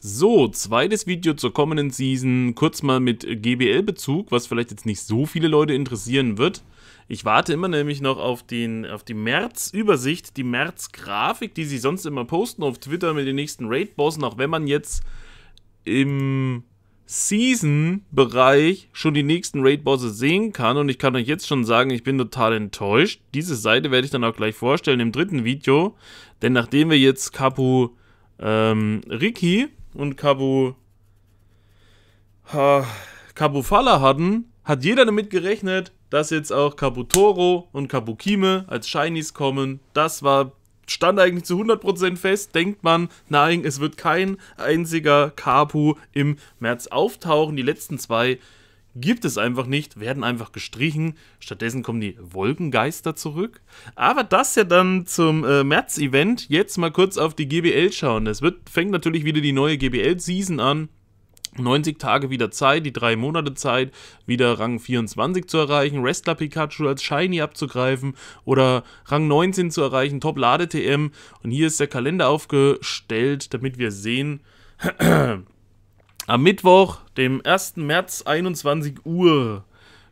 So, zweites Video zur kommenden Season, kurz mal mit GBL-Bezug, was vielleicht jetzt nicht so viele Leute interessieren wird. Ich warte immer nämlich noch auf, den, auf die März-Übersicht, die März-Grafik, die sie sonst immer posten auf Twitter mit den nächsten Raid-Bossen, auch wenn man jetzt im Season-Bereich schon die nächsten Raid-Bosse sehen kann. Und ich kann euch jetzt schon sagen, ich bin total enttäuscht. Diese Seite werde ich dann auch gleich vorstellen im dritten Video, denn nachdem wir jetzt Kapu ähm, Ricky und Cabo. Ha, Cabo Fala hatten, hat jeder damit gerechnet, dass jetzt auch Toro und Kime als Shinies kommen. Das war stand eigentlich zu 100% fest, denkt man, nein, es wird kein einziger Kapu im März auftauchen. Die letzten zwei gibt es einfach nicht, werden einfach gestrichen. Stattdessen kommen die Wolkengeister zurück. Aber das ja dann zum äh, März-Event. Jetzt mal kurz auf die GBL schauen. Es wird, fängt natürlich wieder die neue GBL-Season an. 90 Tage wieder Zeit, die drei Monate Zeit, wieder Rang 24 zu erreichen, Wrestler Pikachu als Shiny abzugreifen oder Rang 19 zu erreichen, Top Lade TM. Und hier ist der Kalender aufgestellt, damit wir sehen, Am Mittwoch, dem 1. März, 21 Uhr,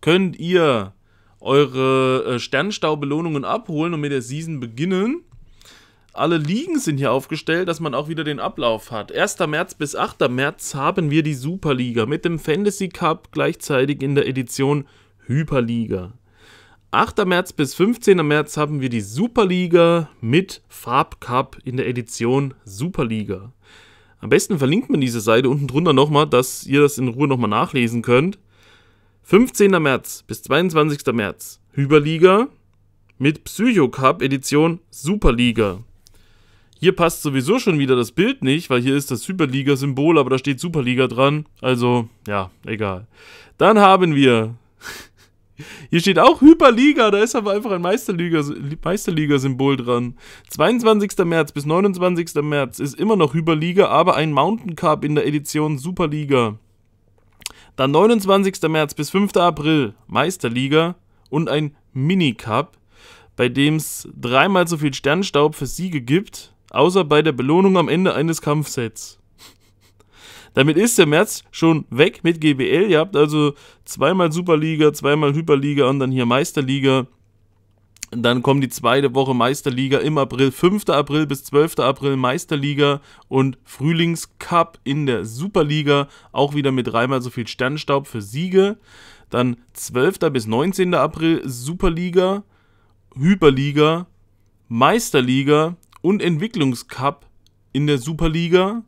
könnt ihr eure äh, Sternstaubelohnungen abholen und mit der Season beginnen. Alle Ligen sind hier aufgestellt, dass man auch wieder den Ablauf hat. 1. März bis 8. März haben wir die Superliga mit dem Fantasy Cup gleichzeitig in der Edition Hyperliga. 8. März bis 15. März haben wir die Superliga mit Farbcup in der Edition Superliga. Am besten verlinkt man diese Seite unten drunter nochmal, dass ihr das in Ruhe nochmal nachlesen könnt. 15. März bis 22. März Hyperliga mit Psycho Cup Edition Superliga. Hier passt sowieso schon wieder das Bild nicht, weil hier ist das hyperliga symbol aber da steht Superliga dran. Also, ja, egal. Dann haben wir hier steht auch Hyperliga, da ist aber einfach ein Meisterliga-Symbol dran. 22. März bis 29. März ist immer noch Hyperliga, aber ein Mountain Cup in der Edition Superliga. Dann 29. März bis 5. April Meisterliga und ein Minicup, bei dem es dreimal so viel Sternstaub für Siege gibt, außer bei der Belohnung am Ende eines Kampfsets. Damit ist der März schon weg mit GBL. Ihr habt also zweimal Superliga, zweimal Hyperliga und dann hier Meisterliga. Dann kommen die zweite Woche Meisterliga im April, 5. April bis 12. April Meisterliga und Frühlingscup in der Superliga, auch wieder mit dreimal so viel Sternstaub für Siege. Dann 12. bis 19. April Superliga, Hyperliga, Meisterliga und Entwicklungscup in der Superliga.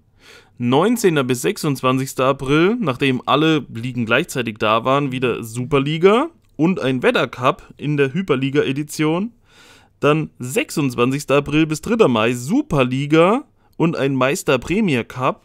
19. bis 26. April, nachdem alle Ligen gleichzeitig da waren, wieder Superliga und ein Wettercup in der Hyperliga-Edition. Dann 26. April bis 3. Mai Superliga und ein Meister Premier Cup.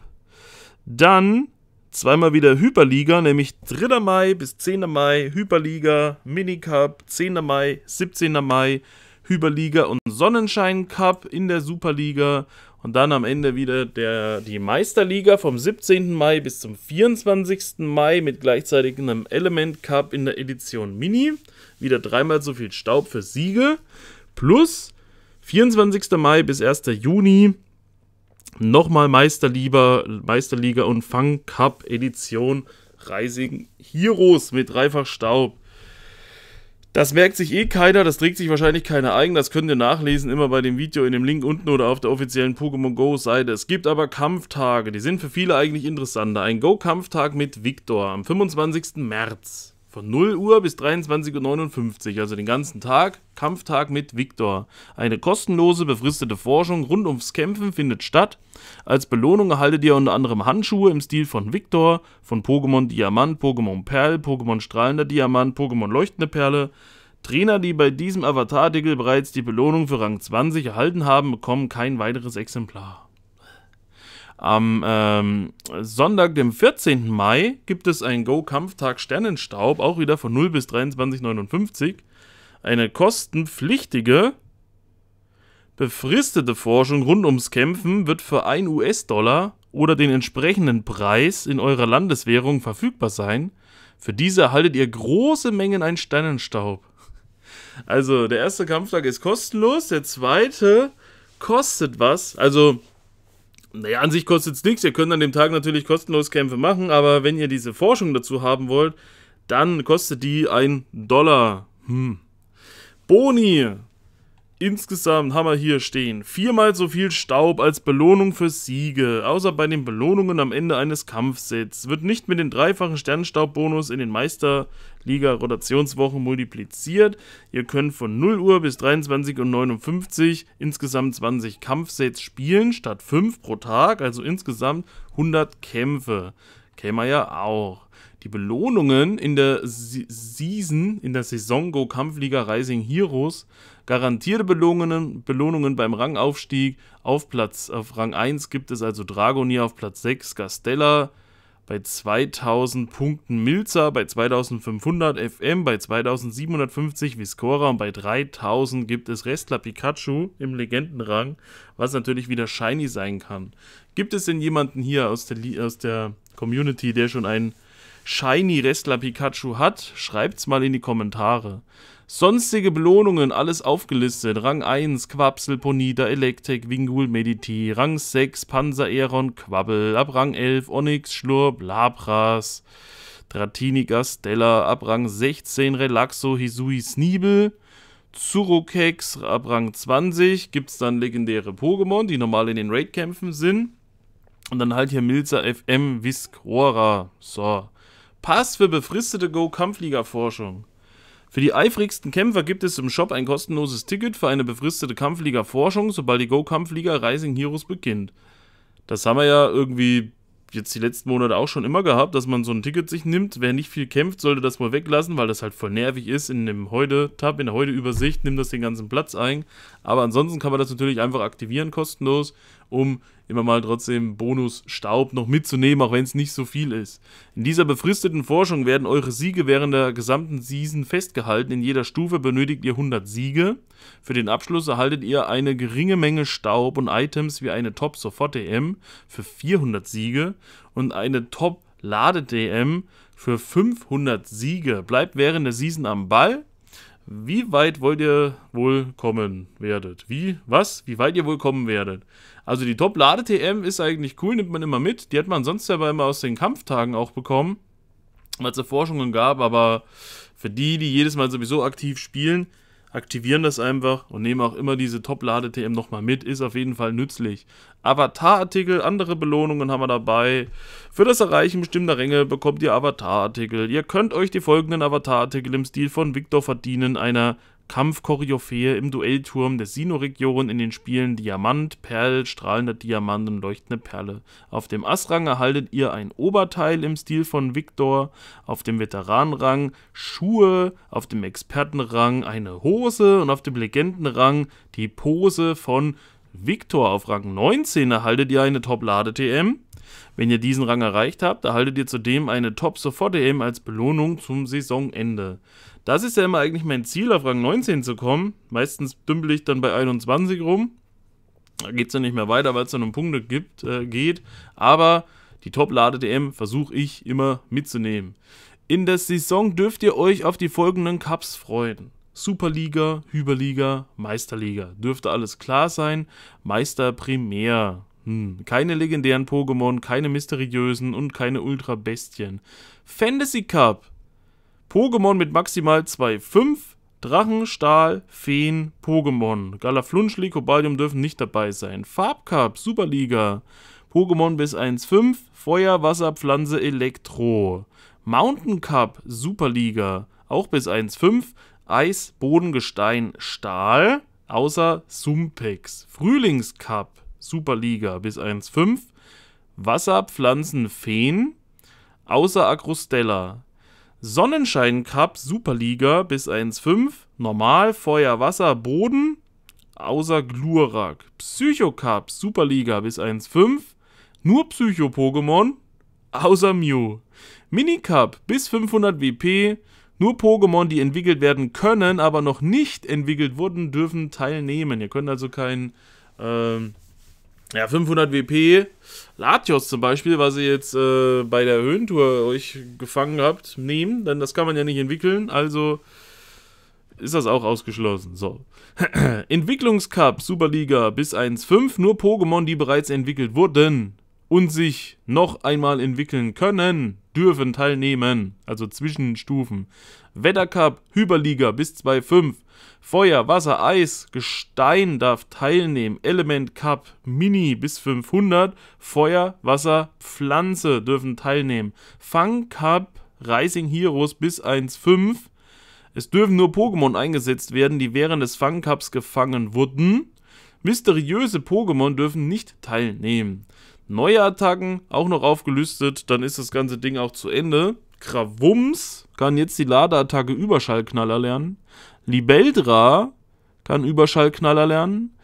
Dann zweimal wieder Hyperliga, nämlich 3. Mai bis 10. Mai Hyperliga, Minicup, 10. Mai, 17. Mai Hyperliga und Sonnenschein Cup in der Superliga und dann am Ende wieder der, die Meisterliga vom 17. Mai bis zum 24. Mai mit gleichzeitig einem Element Cup in der Edition Mini. Wieder dreimal so viel Staub für Siege. Plus 24. Mai bis 1. Juni nochmal Meisterliga, Meisterliga und Fang Cup Edition Rising Heroes mit dreifach Staub. Das merkt sich eh keiner, das trägt sich wahrscheinlich keiner ein. das könnt ihr nachlesen, immer bei dem Video in dem Link unten oder auf der offiziellen Pokémon Go Seite. Es gibt aber Kampftage, die sind für viele eigentlich interessanter. Ein Go-Kampftag mit Victor am 25. März von 0 Uhr bis 23.59 Uhr, also den ganzen Tag, Kampftag mit Victor. Eine kostenlose, befristete Forschung rund ums Kämpfen findet statt. Als Belohnung erhaltet ihr unter anderem Handschuhe im Stil von Victor, von Pokémon Diamant, Pokémon Perl, Pokémon Strahlender Diamant, Pokémon Leuchtende Perle, Trainer, die bei diesem avatar artikel bereits die Belohnung für Rang 20 erhalten haben, bekommen kein weiteres Exemplar. Am ähm, Sonntag, dem 14. Mai, gibt es einen Go-Kampftag Sternenstaub, auch wieder von 0 bis 23,59. Eine kostenpflichtige, befristete Forschung rund ums Kämpfen wird für 1 US-Dollar oder den entsprechenden Preis in eurer Landeswährung verfügbar sein. Für diese erhaltet ihr große Mengen an Sternenstaub. Also der erste Kampftag ist kostenlos, der zweite kostet was. Also, naja, an sich kostet es nichts. Ihr könnt an dem Tag natürlich kostenlos Kämpfe machen, aber wenn ihr diese Forschung dazu haben wollt, dann kostet die ein Dollar. Hm. Boni Insgesamt haben wir hier stehen viermal so viel Staub als Belohnung für Siege, außer bei den Belohnungen am Ende eines Kampfsets. Wird nicht mit dem dreifachen Sternenstaubbonus in den Meisterliga-Rotationswochen multipliziert. Ihr könnt von 0 Uhr bis 23.59 Uhr insgesamt 20 Kampfsets spielen, statt 5 pro Tag, also insgesamt 100 Kämpfe. Käme ja auch. Die Belohnungen in der Season, in der Saison Go Kampfliga Rising Heroes, garantierte Belohnungen, Belohnungen beim Rangaufstieg auf Platz, auf Rang 1 gibt es also Dragonier auf Platz 6, Gastella bei 2000 Punkten Milza bei 2500 FM, bei 2750 Viscora und bei 3000 gibt es Restler Pikachu im Legendenrang, was natürlich wieder shiny sein kann. Gibt es denn jemanden hier aus der, aus der Community, der schon einen Shiny Wrestler Pikachu hat, schreibt's mal in die Kommentare. Sonstige Belohnungen, alles aufgelistet. Rang 1, Quapsel, Ponita, Electek, Wingul, Mediti. Rang 6, Panzer, Aeron, Quabbel. Ab Rang 11, Onyx, Schlurp, Labras. Dratini, Gastella. Ab Rang 16, Relaxo, Hisui, Sneebel. Zurukex ab Rang 20 gibt es dann legendäre Pokémon, die normal in den Raid-Kämpfen sind. Und dann halt hier Milza FM Viscora. So. Pass für befristete Go-Kampfliga-Forschung. Für die eifrigsten Kämpfer gibt es im Shop ein kostenloses Ticket für eine befristete Kampfliga-Forschung, sobald die Go-Kampfliga Rising Heroes beginnt. Das haben wir ja irgendwie jetzt die letzten Monate auch schon immer gehabt, dass man so ein Ticket sich nimmt. Wer nicht viel kämpft, sollte das mal weglassen, weil das halt voll nervig ist. In dem Heute-Tab, in der Heute-Übersicht nimmt das den ganzen Platz ein. Aber ansonsten kann man das natürlich einfach aktivieren, kostenlos, um immer mal trotzdem Bonus-Staub noch mitzunehmen, auch wenn es nicht so viel ist. In dieser befristeten Forschung werden eure Siege während der gesamten Season festgehalten. In jeder Stufe benötigt ihr 100 Siege. Für den Abschluss erhaltet ihr eine geringe Menge Staub und Items wie eine Top Sofort DM für 400 Siege und eine Top Lade DM für 500 Siege. Bleibt während der Season am Ball. Wie weit wollt ihr wohl kommen werdet? Wie? Was? Wie weit ihr wohl kommen werdet? Also die Top Lade TM ist eigentlich cool, nimmt man immer mit. Die hat man sonst aber immer aus den Kampftagen auch bekommen, weil es Forschungen gab, aber für die, die jedes Mal sowieso aktiv spielen, aktivieren das einfach und nehmen auch immer diese Top-Lade-TM nochmal mit. Ist auf jeden Fall nützlich. Avatar-Artikel, andere Belohnungen haben wir dabei. Für das Erreichen bestimmter Ränge bekommt ihr Avatar-Artikel. Ihr könnt euch die folgenden Avatar-Artikel im Stil von Victor verdienen, einer Kampfkoryphäe im Duellturm der Sinnoh-Region in den Spielen Diamant, Perl, strahlender Diamant und leuchtende Perle. Auf dem Ass-Rang erhaltet ihr ein Oberteil im Stil von Victor, auf dem Veteranenrang Schuhe, auf dem Expertenrang eine Hose und auf dem Legendenrang die Pose von Victor. Auf Rang 19 erhaltet ihr eine Top-Lade-TM wenn ihr diesen Rang erreicht habt, erhaltet ihr zudem eine Top-Sofort-EM als Belohnung zum Saisonende. Das ist ja immer eigentlich mein Ziel, auf Rang 19 zu kommen. Meistens dümpel ich dann bei 21 rum. Da geht es dann nicht mehr weiter, weil es dann um Punkte gibt, äh, geht. Aber die Top-Lade-DM versuche ich immer mitzunehmen. In der Saison dürft ihr euch auf die folgenden Cups freuen. Superliga, Hyperliga, Meisterliga. Dürfte alles klar sein. Meister Primär. Hm, keine legendären Pokémon, keine mysteriösen und keine Ultra-Bestien. Fantasy Cup. Pokémon mit maximal 2,5. Drachen, Stahl, Feen, Pokémon. Galaflunschli, Kobaldium dürfen nicht dabei sein. Farbcup, Superliga. Pokémon bis 1,5. Feuer, Wasser, Pflanze, Elektro. Mountain Cup, Superliga. Auch bis 1,5. Eis, Boden, Gestein, Stahl. Außer Sumpex. Frühlingscup. Superliga bis 1,5. Wasser, Feen, außer Agrostella. Sonnenschein Cup Superliga bis 1,5. Normal, Feuer, Wasser, Boden, außer Glurak. Psycho Cup Superliga bis 1,5. Nur Psycho-Pokémon, außer Mew. Minicup bis 500 WP. Nur Pokémon, die entwickelt werden können, aber noch nicht entwickelt wurden, dürfen teilnehmen. Ihr könnt also kein ähm, ja, 500 WP. Latios zum Beispiel, was ihr jetzt äh, bei der Höhentour euch gefangen habt, nehmen, denn das kann man ja nicht entwickeln, also ist das auch ausgeschlossen. So. Entwicklungscup, Superliga bis 1.5, nur Pokémon, die bereits entwickelt wurden und sich noch einmal entwickeln können, dürfen teilnehmen, also Zwischenstufen. Wettercup, Hyperliga bis 2.5, Feuer, Wasser, Eis, Gestein darf teilnehmen. Element Cup Mini bis 500. Feuer, Wasser, Pflanze dürfen teilnehmen. Fang Cup Rising Heroes bis 1,5. Es dürfen nur Pokémon eingesetzt werden, die während des Fang Cups gefangen wurden. Mysteriöse Pokémon dürfen nicht teilnehmen. Neue Attacken auch noch aufgelistet, dann ist das ganze Ding auch zu Ende. Gravums kann jetzt die Ladeattacke Überschallknaller lernen. Libeldra kann Überschallknaller lernen.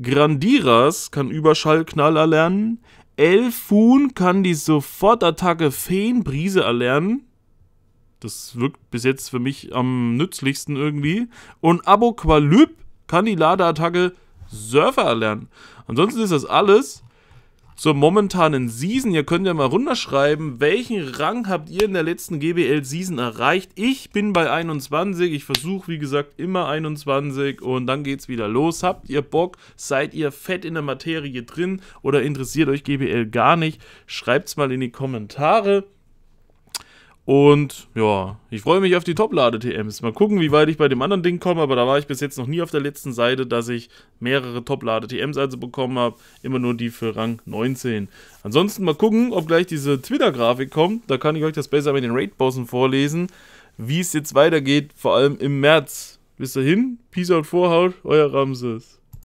Grandiras kann Überschallknaller lernen. Elfun kann die Sofortattacke Feenbrise erlernen. Das wirkt bis jetzt für mich am nützlichsten irgendwie. Und Aboqualyp kann die Ladeattacke Surfer erlernen. Ansonsten ist das alles zur momentanen Season. Ihr könnt ja mal runterschreiben, welchen Rang habt ihr in der letzten GBL-Season erreicht. Ich bin bei 21. Ich versuche, wie gesagt, immer 21 und dann geht's wieder los. Habt ihr Bock? Seid ihr fett in der Materie drin oder interessiert euch GBL gar nicht? Schreibt's mal in die Kommentare. Und ja, ich freue mich auf die top lade tms Mal gucken, wie weit ich bei dem anderen Ding komme, aber da war ich bis jetzt noch nie auf der letzten Seite, dass ich mehrere top lade tms also bekommen habe. Immer nur die für Rang 19. Ansonsten mal gucken, ob gleich diese Twitter-Grafik kommt. Da kann ich euch das besser mit den Raid-Bossen vorlesen, wie es jetzt weitergeht, vor allem im März. Bis dahin, Peace out, Vorhaut, euer Ramses.